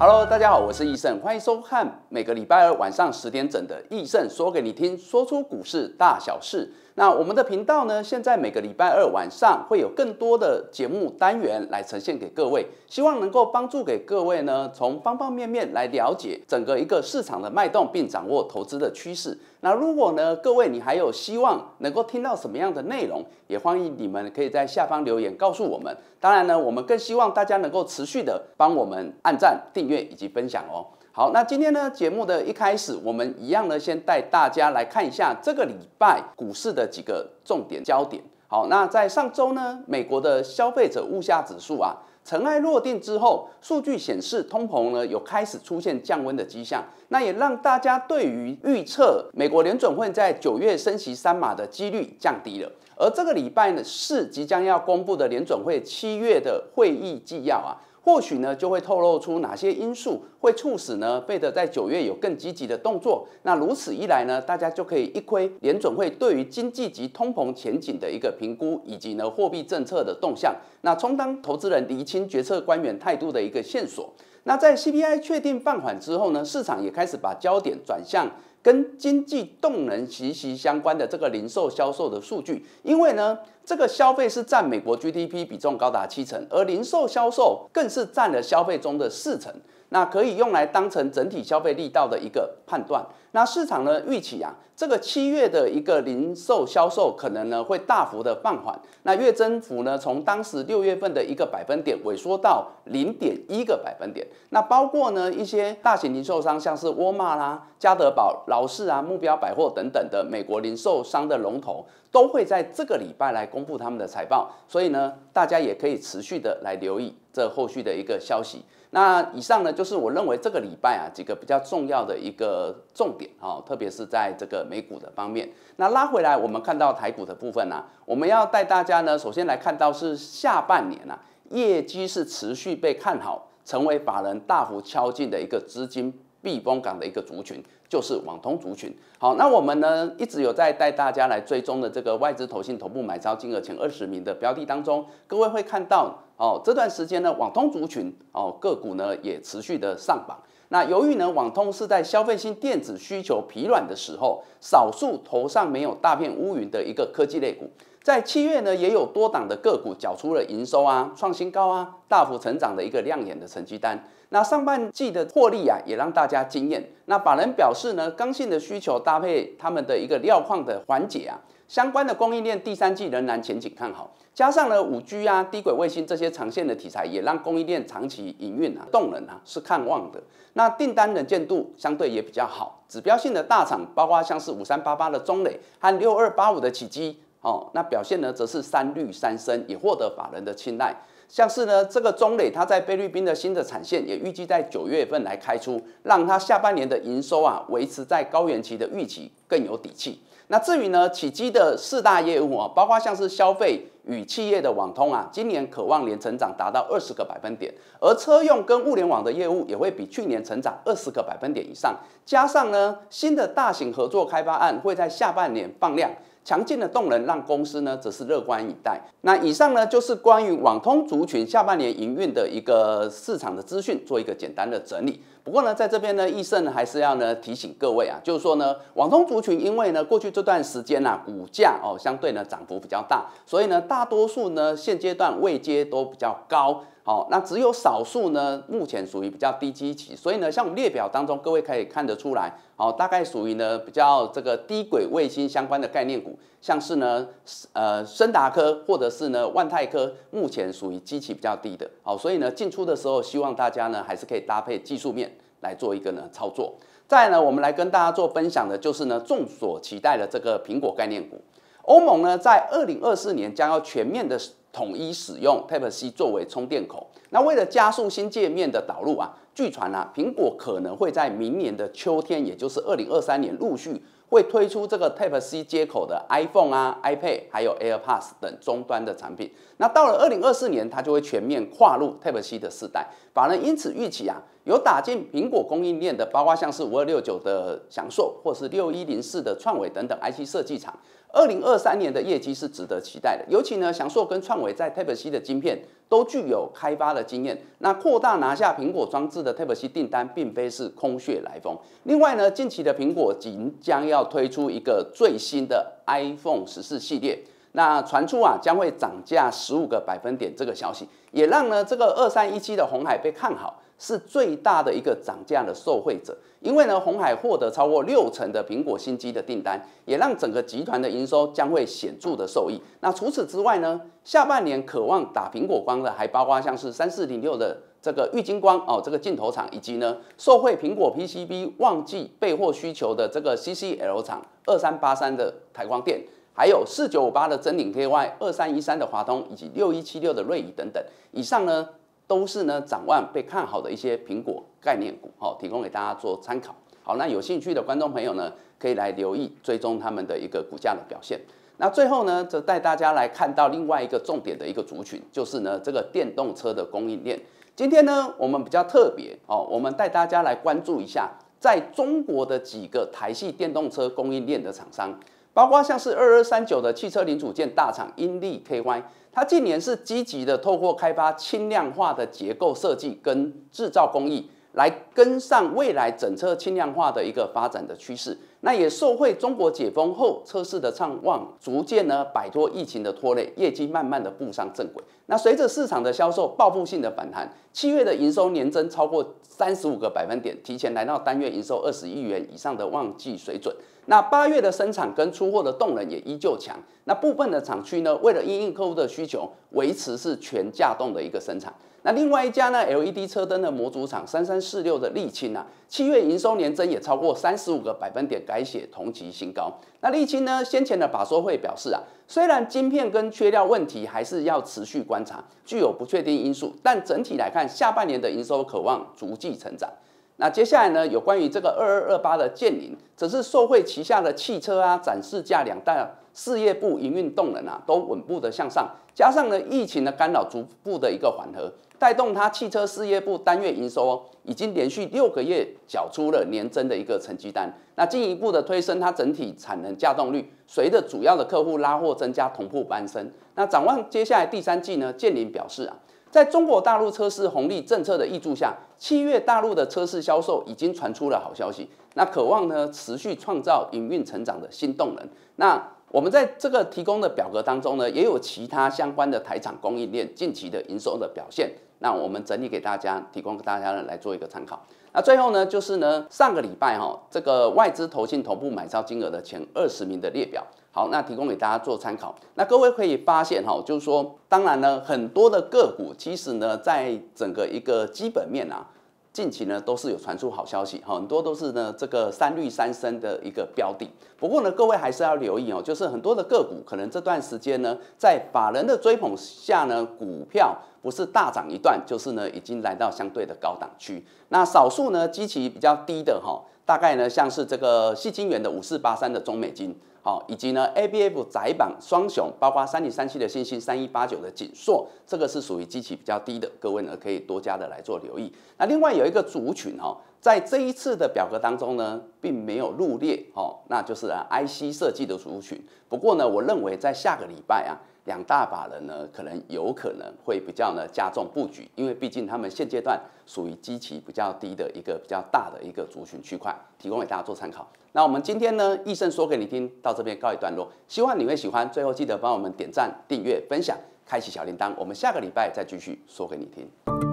Hello，大家好，我是易胜，欢迎收看每个礼拜二晚上十点整的易胜说给你听，说出股市大小事。那我们的频道呢，现在每个礼拜二晚上会有更多的节目单元来呈现给各位，希望能够帮助给各位呢，从方方面面来了解整个一个市场的脉动，并掌握投资的趋势。那如果呢，各位你还有希望能够听到什么样的内容，也欢迎你们可以在下方留言告诉我们。当然呢，我们更希望大家能够持续的帮我们按赞、订阅以及分享哦。好，那今天呢节目的一开始，我们一样呢，先带大家来看一下这个礼拜股市的几个重点焦点。好，那在上周呢，美国的消费者物价指数啊尘埃落定之后，数据显示通膨呢有开始出现降温的迹象，那也让大家对于预测美国联准会在九月升息三码的几率降低了。而这个礼拜呢是即将要公布的联准会七月的会议纪要啊。或许呢，就会透露出哪些因素会促使呢？贝德在九月有更积极的动作。那如此一来呢，大家就可以一窥联准会对于经济及通膨前景的一个评估，以及呢货币政策的动向。那充当投资人厘清决策官员态度的一个线索。那在 CPI 确定放缓之后呢，市场也开始把焦点转向。跟经济动能息息相关的这个零售销售的数据，因为呢，这个消费是占美国 GDP 比重高达七成，而零售销售更是占了消费中的四成。那可以用来当成整体消费力道的一个判断。那市场呢预期啊，这个七月的一个零售销售可能呢会大幅的放缓。那月增幅呢，从当时六月份的一个百分点萎缩到零点一个百分点。那包括呢一些大型零售商，像是沃尔玛啦、家得宝、老式啊、目标百货等等的美国零售商的龙头，都会在这个礼拜来公布他们的财报，所以呢大家也可以持续的来留意。这后续的一个消息。那以上呢，就是我认为这个礼拜啊几个比较重要的一个重点哦，特别是在这个美股的方面。那拉回来，我们看到台股的部分呢，我们要带大家呢，首先来看到是下半年啊，业绩是持续被看好，成为法人大幅敲进的一个资金避风港的一个族群，就是网通族群。好，那我们呢一直有在带大家来追踪的这个外资投信头部买超金额前二十名的标的当中，各位会看到。哦，这段时间呢，网通族群哦个股呢也持续的上榜。那由于呢，网通是在消费性电子需求疲软的时候，少数头上没有大片乌云的一个科技类股。在七月呢，也有多档的个股缴出了营收啊、创新高啊、大幅成长的一个亮眼的成绩单。那上半季的获利啊，也让大家惊艳。那法人表示呢，刚性的需求搭配他们的一个料矿的缓解啊，相关的供应链，第三季仍然前景看好。加上了五 G 啊、低轨卫星这些长线的题材，也让供应链长期营运啊、动能啊是看旺的。那订单能见度相对也比较好，指标性的大厂包括像是五三八八的中磊和六二八五的起基。哦，那表现呢，则是三绿三升，也获得法人的青睐。像是呢，这个中磊，他在菲律宾的新的产线也预计在九月份来开出，让他下半年的营收啊，维持在高原期的预期更有底气。那至于呢，起基的四大业务啊，包括像是消费与企业的网通啊，今年渴望年成长达到二十个百分点，而车用跟物联网的业务也会比去年成长二十个百分点以上，加上呢，新的大型合作开发案会在下半年放量。强劲的动能让公司呢则是乐观以待。那以上呢就是关于网通族群下半年营运的一个市场的资讯，做一个简单的整理。不过呢，在这边呢，易盛还是要呢提醒各位啊，就是说呢，网通族群因为呢过去这段时间呢，股价哦相对呢涨幅比较大，所以呢大多数呢现阶段位阶都比较高，哦，那只有少数呢目前属于比较低基期，所以呢，像我们列表当中各位可以看得出来，哦，大概属于呢比较这个低轨卫星相关的概念股。像是呢，呃，深达科或者是呢，万泰科目前属于基期比较低的，好，所以呢，进出的时候希望大家呢还是可以搭配技术面来做一个呢操作。再呢，我们来跟大家做分享的就是呢，众所期待的这个苹果概念股。欧盟呢，在二零二四年将要全面的。统一使用 Type C 作为充电口。那为了加速新界面的导入啊，据传啊，苹果可能会在明年的秋天，也就是二零二三年，陆续会推出这个 Type C 接口的 iPhone 啊、iPad，还有 AirPods 等终端的产品。那到了二零二四年，它就会全面跨入 Type C 的世代。反人因此预期啊，有打进苹果供应链的，包括像是五二六九的享硕，或是六一零四的创伟等等 IC 设计厂，二零二三年的业绩是值得期待的。尤其呢，享硕跟创伟。在 t a b e C 的晶片都具有开发的经验，那扩大拿下苹果装置的 t a b e C 订单，并非是空穴来风。另外呢，近期的苹果即将要推出一个最新的 iPhone 十四系列，那传出啊将会涨价十五个百分点这个消息，也让呢这个二三一七的红海被看好。是最大的一个涨价的受惠者，因为呢，红海获得超过六成的苹果新机的订单，也让整个集团的营收将会显著的受益。那除此之外呢，下半年渴望打苹果光的还包括像是三四零六的这个玉金光哦，这个镜头厂，以及呢受惠苹果 PCB 旺季备货需求的这个 CCL 厂，二三八三的台光电，还有四九五八的真顶 KY，二三一三的华通，以及六一七六的瑞仪等等。以上呢。都是呢，展望被看好的一些苹果概念股，好，提供给大家做参考。好，那有兴趣的观众朋友呢，可以来留意追踪他们的一个股价的表现。那最后呢，则带大家来看到另外一个重点的一个族群，就是呢这个电动车的供应链。今天呢，我们比较特别哦，我们带大家来关注一下在中国的几个台系电动车供应链的厂商。包括像是二二三九的汽车零组件大厂英利 KY，它近年是积极的透过开发轻量化的结构设计跟制造工艺，来跟上未来整车轻量化的一个发展的趋势。那也受惠中国解封后测试的畅旺，逐渐呢摆脱疫情的拖累，业绩慢慢的步上正轨。那随着市场的销售报复性的反弹，七月的营收年增超过三十五个百分点，提前来到单月营收二十亿元以上的旺季水准。那八月的生产跟出货的动能也依旧强。那部分的厂区呢，为了应应客户的需求，维持是全稼动的一个生产。那另外一家呢 LED 车灯的模组厂三三四六的沥青啊。七月营收年增也超过三十五个百分点，改写同期新高。那沥青呢？先前的法说会表示啊，虽然晶片跟缺料问题还是要持续观察，具有不确定因素，但整体来看，下半年的营收渴望逐季成长。那接下来呢？有关于这个二二二八的建凌，则是受惠旗下的汽车啊展示架两大事业部营运动能啊，都稳步的向上，加上呢疫情的干扰逐步的一个缓和，带动它汽车事业部单月营收已经连续六个月缴出了年增的一个成绩单。那进一步的推升它整体产能稼动率，随着主要的客户拉货增加同步攀升。那展望接下来第三季呢，建宁表示啊。在中国大陆车市红利政策的挹注下，七月大陆的车市销售已经传出了好消息。那渴望呢持续创造营运成长的新动能。那我们在这个提供的表格当中呢，也有其他相关的台厂供应链近期的营收的表现。那我们整理给大家，提供给大家呢来做一个参考。那最后呢，就是呢，上个礼拜哈，这个外资投信头部买超金额的前二十名的列表，好，那提供给大家做参考。那各位可以发现哈，就是说，当然呢，很多的个股其实呢，在整个一个基本面啊。近期呢都是有传出好消息很多都是呢这个三绿三升的一个标的。不过呢各位还是要留意哦，就是很多的个股可能这段时间呢在法人的追捧下呢，股票不是大涨一段，就是呢已经来到相对的高档区。那少数呢基期比较低的哈。大概呢，像是这个细晶圆的五四八三的中美金，好，以及呢，A B F 窄板双雄，包括三零三七的星星，三一八九的景硕，这个是属于基期比较低的，各位呢可以多加的来做留意。那另外有一个族群哈，在这一次的表格当中呢，并没有入列，哦，那就是 I C 设计的族群。不过呢，我认为在下个礼拜啊。两大把人呢，可能有可能会比较呢加重布局，因为毕竟他们现阶段属于基期比较低的一个比较大的一个族群区块，提供给大家做参考。那我们今天呢，易胜说给你听到这边告一段落，希望你会喜欢。最后记得帮我们点赞、订阅、分享、开启小铃铛，我们下个礼拜再继续说给你听。